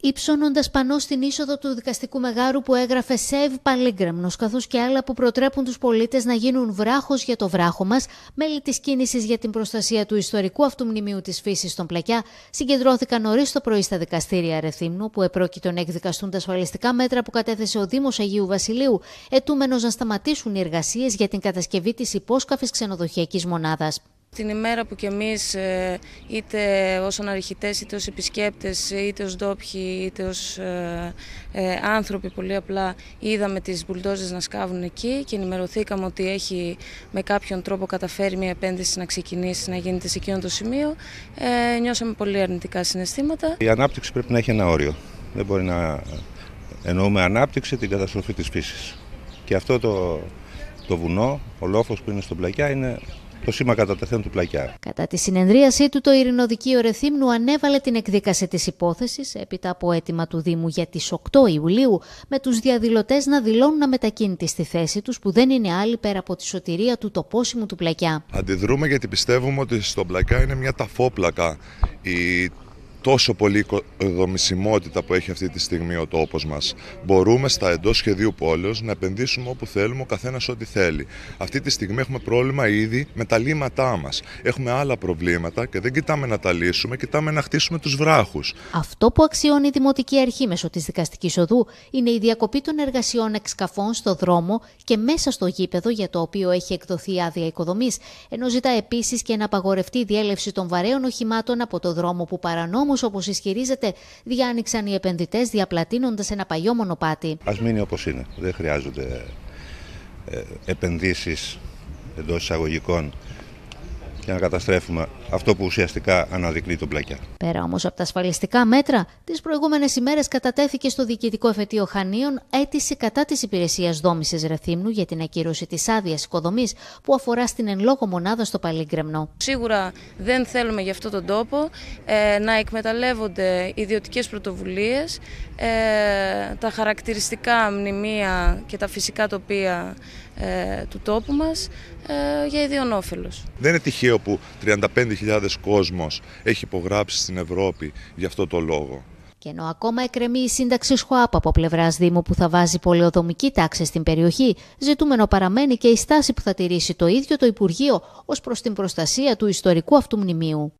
Υψώνοντας πανό στην είσοδο του δικαστικού μεγάρου που έγραφε Σεβ Παλίγκραμνο, καθώς και άλλα που προτρέπουν τους πολίτες να γίνουν βράχος για το βράχο μας, μέλη της κίνησης για την προστασία του ιστορικού αυτού μνημείου της φύσης στον Πλακιά συγκεντρώθηκαν νωρίς το πρωί στα δικαστήρια Ρεθύμνου, που επρόκειτο να εκδικαστούν τα ασφαλιστικά μέτρα που κατέθεσε ο Δήμος Αγίου Βασιλείου, ετούμενος να σταματήσουν οι εργασίες για την κατασκευή της υπόσκαφης ξενοδοχειακής μονάδας. Την ημέρα που κι εμείς ε, είτε ως αναρχητές, είτε ως επισκέπτες, είτε ως ντόπιοι, είτε ως ε, ε, άνθρωποι πολύ απλά είδαμε τις μπουλντόζες να σκάβουν εκεί και ενημερωθήκαμε ότι έχει με κάποιον τρόπο καταφέρει μια επένδυση να ξεκινήσει, να γίνεται σε εκείνο το σημείο, ε, νιώσαμε πολύ αρνητικά συναισθήματα. Η ανάπτυξη πρέπει να έχει ένα όριο. Δεν μπορεί να εννοούμε ανάπτυξη την καταστροφή της φύσης. Και αυτό το, το βουνό, ο λόφος που είναι στον πλακιά είναι το σήμα κατά του πλακιά. Κατά τη συνεδρίασή του, το Ειρηνοδικείο Ρεθύμνου ανέβαλε την εκδίκαση της υπόθεσης έπειτα από αίτημα του Δήμου για τις 8 Ιουλίου, με τους διαδηλωτές να δηλώνουν αμετακίνητη στη θέση τους, που δεν είναι άλλη πέρα από τη σωτηρία του τοπόσιμου του πλακιά. Αντιδρούμε γιατί πιστεύουμε ότι στον πλακιά είναι μια ταφόπλακα η τόσο πολύ οικοδομησιμότητα που έχει αυτή τη στιγμή ο τόπος μας. Μπορούμε στα εντός σχεδίου πόλεως να επενδύσουμε όπου θέλουμε, ο καθένας ό,τι θέλει. Αυτή τη στιγμή έχουμε πρόβλημα ήδη με τα λύματά μας. Έχουμε άλλα προβλήματα και δεν κοιτάμε να τα λύσουμε, κοιτάμε να χτίσουμε τους βράχους. Αυτό που αξιώνει η Δημοτική Αρχή μέσω της δικαστικής οδού είναι η διακοπή των εργασιών εξκαφών στο δρόμο και μέσα στο γήπεδο για το οποίο έχει εκδοθεί άδεια οικοδομής, ενώ ζητά επίσης και να απαγορευτεί η διέλευση των βαρέων οχημάτων από το δρόμο που παρανόμως όπως ισχυρίζεται, διάνοιξαν οι επενδυτές διαπλατείνοντας ένα παλιό μονοπάτι. Ας μείνει όπως είναι. Δεν χρειάζονται ε, ε, επενδύσεις εντός εισαγωγικών και να καταστρέφουμε αυτό που ουσιαστικά αναδεικνύει τον πλακιά. Πέρα όμως από τα ασφαλιστικά μέτρα, τις προηγούμενες ημέρες κατατέθηκε στο Διοικητικό Εφετείο Χανίων αίτηση κατά της Υπηρεσίας Δόμησης Ρεθύμνου για την ακύρωση της άδειας οικοδομής που αφορά στην εν λόγω μονάδα στο Παλίγκρεμνο. Σίγουρα δεν θέλουμε γι' αυτό τον τόπο ε, να εκμεταλλεύονται ιδιωτικές πρωτοβουλίες, ε, τα χαρακτηριστικά μνημεία και τα φυσικά τοπία ε, του τόπου μας ε, για ιδιονόφελο. Δεν είναι τυχαίο όπου 35.000 κόσμος έχει υπογράψει στην Ευρώπη για αυτό το λόγο. Και ενώ ακόμα εκρεμεί η σύνταξη ΣΧΟΑΠ από πλευράς Δήμου που θα βάζει πολεοδομική τάξη στην περιοχή, ζητούμενο παραμένει και η στάση που θα τηρήσει το ίδιο το Υπουργείο ως προς την προστασία του ιστορικού αυτού μνημείου.